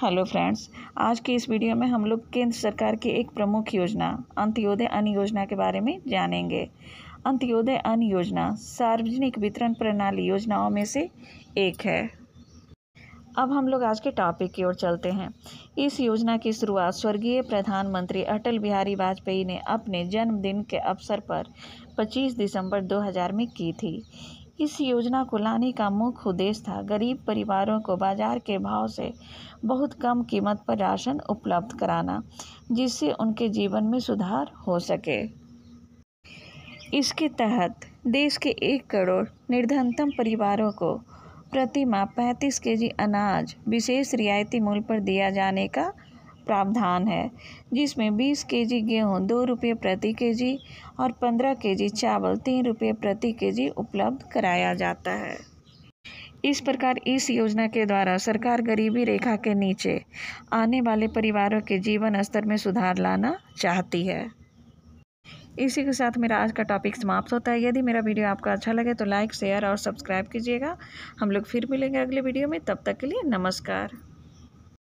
hello friends आज के इस वीडियो में हम लोग केंद्र सरकार की एक प्रमुख योजना अंत्योदय अन्न योजना के बारे में जानेंगे अंत्योदय अन्न योजना सार्वजनिक वितरण प्रणाली योजनाओं में से एक है अब हम लोग आज के टॉपिक की ओर चलते हैं इस योजना की शुरुआत स्वर्गीय प्रधानमंत्री अटल बिहारी वाजपेयी ने अपने जन्मदिन के अवसर पर 25 दिसंबर 2000 में की थी इस योजना को लाने का मुख्य उद्देश्य था गरीब परिवारों को बाजार के भाव से बहुत कम कीमत पर राशन उपलब्ध कराना जिससे उनके जीवन में सुधार हो सके इसके तहत देश के एक करोड़ निर्धनतम परिवारों को प्रति माह पैंतीस के जी अनाज विशेष रियायती मूल्य पर दिया जाने का प्रावधान है जिसमें 20 केजी गेहूं दो रुपये प्रति केजी और 15 केजी चावल तीन रुपये प्रति केजी उपलब्ध कराया जाता है इस प्रकार इस योजना के द्वारा सरकार गरीबी रेखा के नीचे आने वाले परिवारों के जीवन स्तर में सुधार लाना चाहती है इसी के साथ मेरा आज का टॉपिक समाप्त होता है यदि मेरा वीडियो आपको अच्छा लगे तो लाइक शेयर और सब्सक्राइब कीजिएगा हम लोग फिर मिलेंगे अगले वीडियो में तब तक के लिए नमस्कार